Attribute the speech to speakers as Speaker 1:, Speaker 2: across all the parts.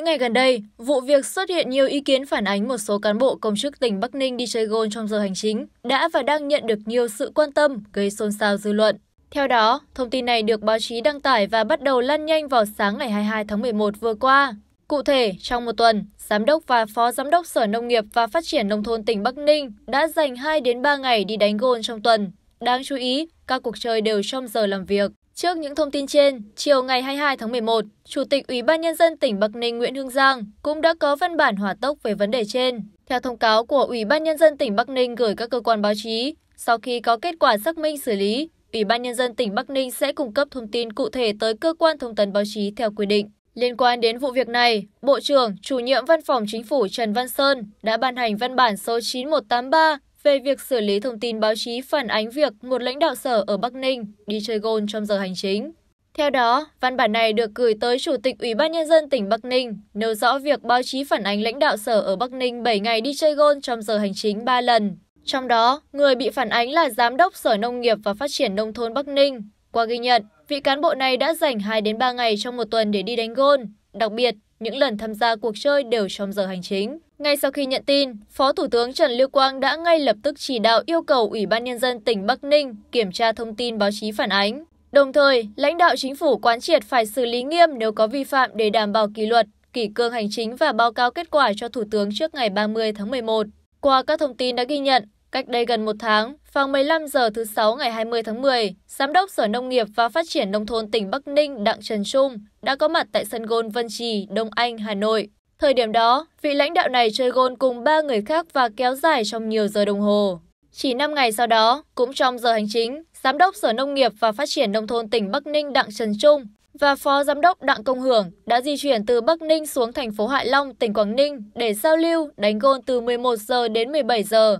Speaker 1: Những ngày gần đây, vụ việc xuất hiện nhiều ý kiến phản ánh một số cán bộ công chức tỉnh Bắc Ninh đi chơi gôn trong giờ hành chính đã và đang nhận được nhiều sự quan tâm gây xôn xao dư luận. Theo đó, thông tin này được báo chí đăng tải và bắt đầu lan nhanh vào sáng ngày 22 tháng 11 vừa qua. Cụ thể, trong một tuần, Giám đốc và Phó Giám đốc Sở Nông nghiệp và Phát triển Nông thôn tỉnh Bắc Ninh đã dành 2 đến 3 ngày đi đánh gôn trong tuần. Đáng chú ý, các cuộc chơi đều trong giờ làm việc. Trước những thông tin trên, chiều ngày 22 tháng 11, Chủ tịch Ủy ban Nhân dân tỉnh Bắc Ninh Nguyễn Hương Giang cũng đã có văn bản hỏa tốc về vấn đề trên. Theo thông cáo của Ủy ban Nhân dân tỉnh Bắc Ninh gửi các cơ quan báo chí, sau khi có kết quả xác minh xử lý, Ủy ban Nhân dân tỉnh Bắc Ninh sẽ cung cấp thông tin cụ thể tới cơ quan thông tấn báo chí theo quy định. Liên quan đến vụ việc này, Bộ trưởng, chủ nhiệm Văn phòng Chính phủ Trần Văn Sơn đã ban hành văn bản số 9183 về việc xử lý thông tin báo chí phản ánh việc một lãnh đạo sở ở bắc ninh đi chơi gôn trong giờ hành chính theo đó văn bản này được gửi tới chủ tịch ủy ban nhân dân tỉnh bắc ninh nêu rõ việc báo chí phản ánh lãnh đạo sở ở bắc ninh 7 ngày đi chơi gôn trong giờ hành chính 3 lần trong đó người bị phản ánh là giám đốc sở nông nghiệp và phát triển nông thôn bắc ninh qua ghi nhận vị cán bộ này đã dành 2 đến 3 ngày trong một tuần để đi đánh gôn đặc biệt những lần tham gia cuộc chơi đều trong giờ hành chính ngay sau khi nhận tin phó thủ tướng trần lưu quang đã ngay lập tức chỉ đạo yêu cầu ủy ban nhân dân tỉnh bắc ninh kiểm tra thông tin báo chí phản ánh đồng thời lãnh đạo chính phủ quán triệt phải xử lý nghiêm nếu có vi phạm để đảm bảo kỷ luật kỷ cương hành chính và báo cáo kết quả cho thủ tướng trước ngày 30 tháng 11. Qua các thông tin đã ghi nhận, Cách đây gần một tháng, vào 15 giờ thứ Sáu ngày 20 tháng 10, Giám đốc Sở Nông nghiệp và Phát triển Nông thôn tỉnh Bắc Ninh Đặng Trần Trung đã có mặt tại sân gôn Vân Trì, Đông Anh, Hà Nội. Thời điểm đó, vị lãnh đạo này chơi gôn cùng ba người khác và kéo dài trong nhiều giờ đồng hồ. Chỉ 5 ngày sau đó, cũng trong giờ hành chính, Giám đốc Sở Nông nghiệp và Phát triển Nông thôn tỉnh Bắc Ninh Đặng Trần Trung và Phó Giám đốc Đặng Công Hưởng đã di chuyển từ Bắc Ninh xuống thành phố Hạ Long, tỉnh Quảng Ninh để giao lưu đánh gôn từ 11 giờ đến 17 giờ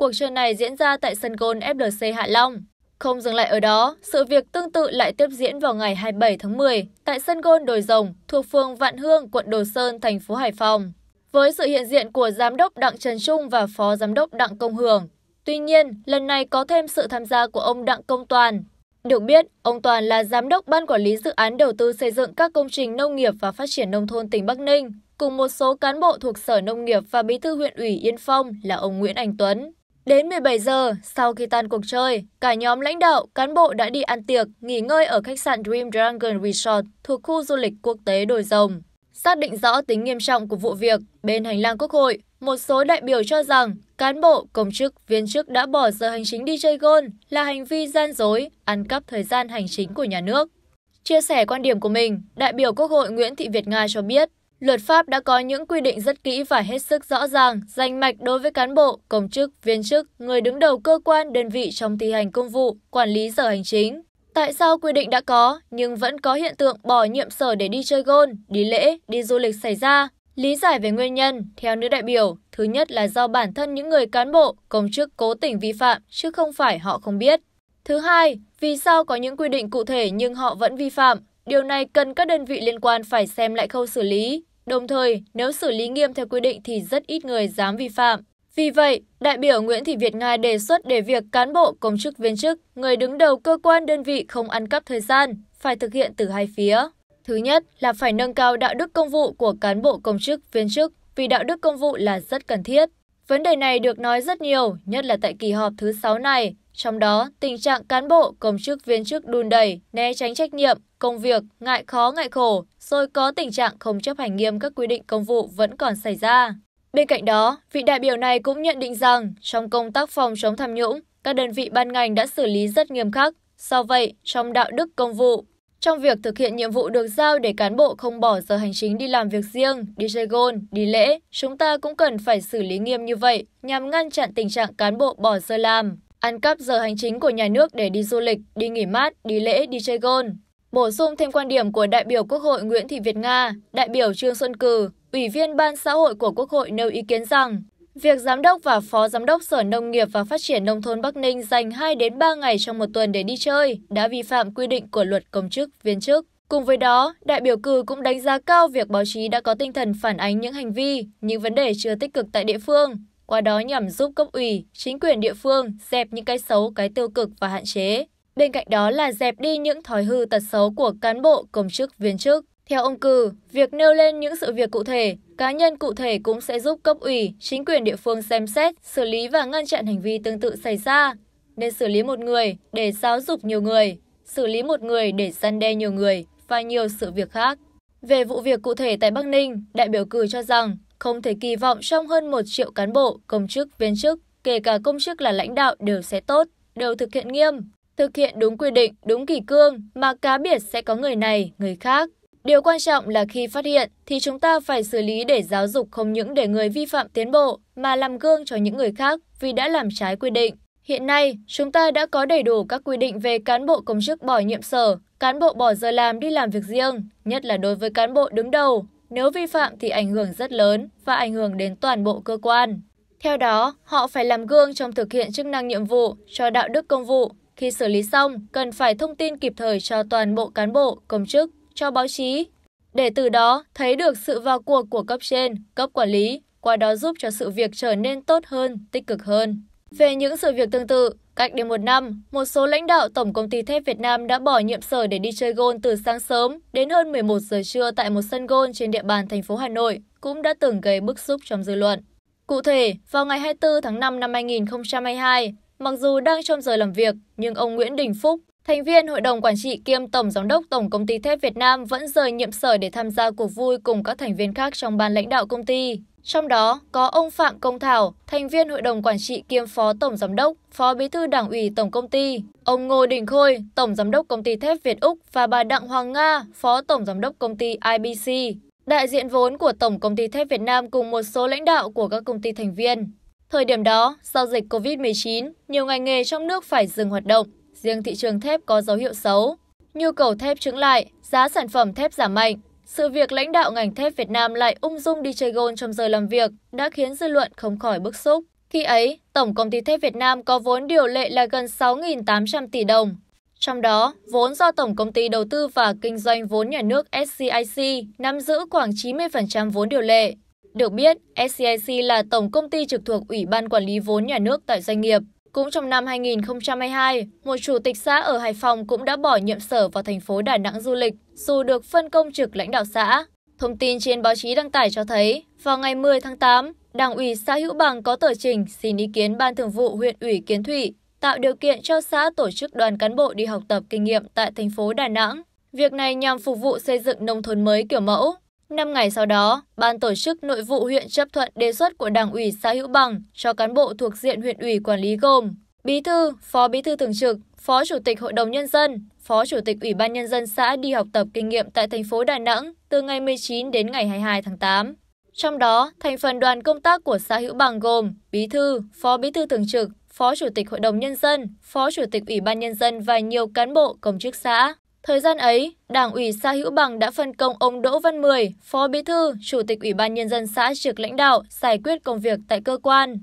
Speaker 1: cuộc chơi này diễn ra tại sân gôn flc hạ long không dừng lại ở đó sự việc tương tự lại tiếp diễn vào ngày 27 tháng 10 tại sân gôn đồi rồng thuộc phường vạn hương quận đồ sơn thành phố hải phòng với sự hiện diện của giám đốc đặng trần trung và phó giám đốc đặng công hưởng tuy nhiên lần này có thêm sự tham gia của ông đặng công toàn được biết, ông Toàn là giám đốc ban quản lý dự án đầu tư xây dựng các công trình nông nghiệp và phát triển nông thôn tỉnh Bắc Ninh, cùng một số cán bộ thuộc Sở Nông nghiệp và Bí thư huyện ủy Yên Phong là ông Nguyễn Anh Tuấn. Đến 17 giờ, sau khi tan cuộc chơi, cả nhóm lãnh đạo, cán bộ đã đi ăn tiệc, nghỉ ngơi ở khách sạn Dream Dragon Resort thuộc khu du lịch quốc tế Đồi Rồng. Xác định rõ tính nghiêm trọng của vụ việc, bên hành lang quốc hội, một số đại biểu cho rằng cán bộ, công chức, viên chức đã bỏ giờ hành chính đi chơi gôn là hành vi gian dối, ăn cắp thời gian hành chính của nhà nước. Chia sẻ quan điểm của mình, đại biểu Quốc hội Nguyễn Thị Việt Nga cho biết, luật pháp đã có những quy định rất kỹ và hết sức rõ ràng danh mạch đối với cán bộ công chức viên chức người đứng đầu cơ quan đơn vị trong thi hành công vụ quản lý sở hành chính tại sao quy định đã có nhưng vẫn có hiện tượng bỏ nhiệm sở để đi chơi gôn đi lễ đi du lịch xảy ra lý giải về nguyên nhân theo nữ đại biểu thứ nhất là do bản thân những người cán bộ công chức cố tình vi phạm chứ không phải họ không biết thứ hai vì sao có những quy định cụ thể nhưng họ vẫn vi phạm Điều này cần các đơn vị liên quan phải xem lại khâu xử lý, đồng thời nếu xử lý nghiêm theo quy định thì rất ít người dám vi phạm vì vậy đại biểu nguyễn thị việt nga đề xuất để việc cán bộ công chức viên chức người đứng đầu cơ quan đơn vị không ăn cắp thời gian phải thực hiện từ hai phía thứ nhất là phải nâng cao đạo đức công vụ của cán bộ công chức viên chức vì đạo đức công vụ là rất cần thiết Vấn đề này được nói rất nhiều, nhất là tại kỳ họp thứ 6 này. Trong đó, tình trạng cán bộ, công chức viên chức đùn đẩy, né tránh trách nhiệm, công việc ngại khó ngại khổ rồi có tình trạng không chấp hành nghiêm các quy định công vụ vẫn còn xảy ra bên cạnh đó vị đại biểu này cũng nhận định rằng trong công tác phòng chống tham nhũng các đơn vị ban ngành đã xử lý rất nghiêm khắc do vậy trong đạo đức công vụ trong việc thực hiện nhiệm vụ được giao để cán bộ không bỏ giờ hành chính đi làm việc riêng, đi chơi gôn, đi lễ, chúng ta cũng cần phải xử lý nghiêm như vậy nhằm ngăn chặn tình trạng cán bộ bỏ giờ làm, ăn cắp giờ hành chính của nhà nước để đi du lịch, đi nghỉ mát, đi lễ, đi chơi gôn bổ sung thêm quan điểm của đại biểu quốc hội nguyễn thị việt nga đại biểu trương xuân cử ủy viên ban xã hội của quốc hội nêu ý kiến rằng việc giám đốc và phó giám đốc sở nông nghiệp và phát triển nông thôn bắc ninh dành 2 đến 3 ngày trong một tuần để đi chơi đã vi phạm quy định của luật công chức viên chức Cùng với đó, đại biểu cử cũng đánh giá cao việc báo chí đã có tinh thần phản ánh những hành vi, những vấn đề chưa tích cực tại địa phương, qua đó nhằm giúp cấp ủy, chính quyền địa phương dẹp những cái xấu, cái tiêu cực và hạn chế bên cạnh đó là dẹp đi những thói hư tật xấu của cán bộ công chức viên chức theo ông cử việc nêu lên những sự việc cụ thể cá nhân cụ thể cũng sẽ giúp cấp ủy chính quyền địa phương xem xét xử lý và ngăn chặn hành vi tương tự xảy ra nên xử lý một người để giáo dục nhiều người xử lý một người để gian đe nhiều người và nhiều sự việc khác về vụ việc cụ thể tại bắc ninh đại biểu cử cho rằng không thể kỳ vọng trong hơn một triệu cán bộ công chức viên chức kể cả công chức là lãnh đạo đều sẽ tốt đều thực hiện nghiêm thực hiện đúng quy định đúng kỷ cương mà cá biệt sẽ có người này người khác điều quan trọng là khi phát hiện thì chúng ta phải xử lý để giáo dục không những để người vi phạm tiến bộ mà làm gương cho những người khác vì đã làm trái quy định hiện nay chúng ta đã có đầy đủ các quy định về cán bộ công chức bỏ nhiệm sở cán bộ bỏ giờ làm đi làm việc riêng nhất là đối với cán bộ đứng đầu nếu vi phạm thì ảnh hưởng rất lớn và ảnh hưởng đến toàn bộ cơ quan theo đó họ phải làm gương trong thực hiện chức năng nhiệm vụ cho đạo đức công vụ khi xử lý xong cần phải thông tin kịp thời cho toàn bộ cán bộ công chức cho báo chí để từ đó thấy được sự vào cuộc của cấp trên cấp quản lý qua đó giúp cho sự việc trở nên tốt hơn tích cực hơn về những sự việc tương tự Cách đây một năm, một số lãnh đạo Tổng Công ty Thép Việt Nam đã bỏ nhiệm sở để đi chơi gôn từ sáng sớm đến hơn 11 giờ trưa tại một sân gôn trên địa bàn thành phố Hà Nội cũng đã từng gây bức xúc trong dư luận. Cụ thể, vào ngày 24 tháng 5 năm 2022, Mặc dù đang trong giờ làm việc, nhưng ông Nguyễn Đình Phúc, thành viên hội đồng quản trị kiêm tổng giám đốc Tổng công ty Thép Việt Nam vẫn rời nhiệm sở để tham gia cuộc vui cùng các thành viên khác trong ban lãnh đạo công ty. Trong đó có ông Phạm Công Thảo, thành viên hội đồng quản trị kiêm phó tổng giám đốc, phó bí thư đảng ủy tổng công ty, ông Ngô Đình Khôi, tổng giám đốc công ty thép Việt Úc và bà Đặng Hoàng Nga, phó tổng giám đốc công ty IBC, đại diện vốn của tổng công ty thép Việt Nam cùng một số lãnh đạo của các công ty thành viên thời điểm đó sau dịch covid một chín nhiều ngành nghề trong nước phải dừng hoạt động riêng thị trường thép có dấu hiệu xấu nhu cầu thép trứng lại giá sản phẩm thép giảm mạnh sự việc lãnh đạo ngành thép Việt Nam lại ung dung đi chơi gôn trong giờ làm việc đã khiến dư luận không khỏi bức xúc. Khi ấy, Tổng Công ty Thép Việt Nam có vốn điều lệ là gần 6.800 tỷ đồng. Trong đó, vốn do Tổng Công ty Đầu tư và Kinh doanh vốn nhà nước SCIC nắm giữ khoảng 90% vốn điều lệ. Được biết, SCIC là tổng công ty trực thuộc Ủy ban Quản lý vốn nhà nước tại doanh nghiệp. Cũng trong năm 2022, một chủ tịch xã ở Hải Phòng cũng đã bỏ nhiệm sở vào thành phố Đà Nẵng du lịch dù được phân công trực lãnh đạo xã. Thông tin trên báo chí đăng tải cho thấy, vào ngày 10 tháng 8, Đảng ủy xã Hữu Bằng có tờ trình xin ý kiến Ban Thường vụ huyện ủy Kiến Thụy tạo điều kiện cho xã tổ chức đoàn cán bộ đi học tập kinh nghiệm tại thành phố Đà Nẵng. Việc này nhằm phục vụ xây dựng nông thôn mới kiểu mẫu, năm ngày sau đó ban tổ chức nội vụ huyện chấp thuận đề xuất của đảng ủy xã hữu bằng cho cán bộ thuộc diện huyện ủy quản lý gồm bí thư phó bí thư thường trực phó chủ tịch hội đồng nhân dân phó chủ tịch ủy ban nhân dân xã đi học tập kinh nghiệm tại thành phố đà nẵng từ ngày 19 đến ngày 22 tháng 8 trong đó thành phần đoàn công tác của xã hữu bằng gồm bí thư phó bí thư thường trực phó chủ tịch hội đồng nhân dân phó chủ tịch ủy ban nhân dân và nhiều cán bộ công chức xã Thời gian ấy, Đảng ủy xã Hữu Bằng đã phân công ông Đỗ Văn Mười, Phó Bí thư, Chủ tịch Ủy ban Nhân dân xã trực lãnh đạo, giải quyết công việc tại cơ quan.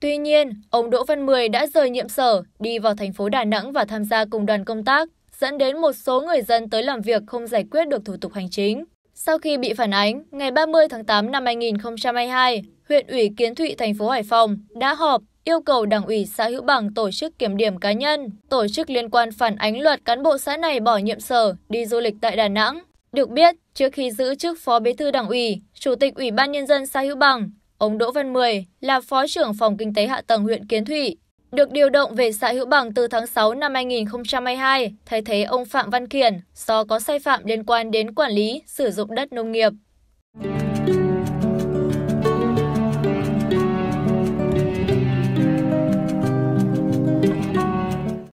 Speaker 1: Tuy nhiên, ông Đỗ Văn Mười đã rời nhiệm sở, đi vào thành phố Đà Nẵng và tham gia cùng đoàn công tác, dẫn đến một số người dân tới làm việc không giải quyết được thủ tục hành chính. Sau khi bị phản ánh, ngày 30 tháng 8 năm 2022, huyện ủy Kiến Thụy thành phố Hải Phòng đã họp yêu cầu đảng ủy xã hữu bằng tổ chức kiểm điểm cá nhân tổ chức liên quan phản ánh luật cán bộ xã này bỏ nhiệm sở đi du lịch tại đà nẵng được biết trước khi giữ chức phó bí thư đảng ủy chủ tịch ủy ban nhân dân xã hữu bằng ông đỗ văn mười là phó trưởng phòng kinh tế hạ tầng huyện kiến thụy được điều động về xã Hữu Bằng từ tháng 6 năm 2022, thay thế ông Phạm Văn Kiển do có sai phạm liên quan đến quản lý sử dụng đất nông nghiệp.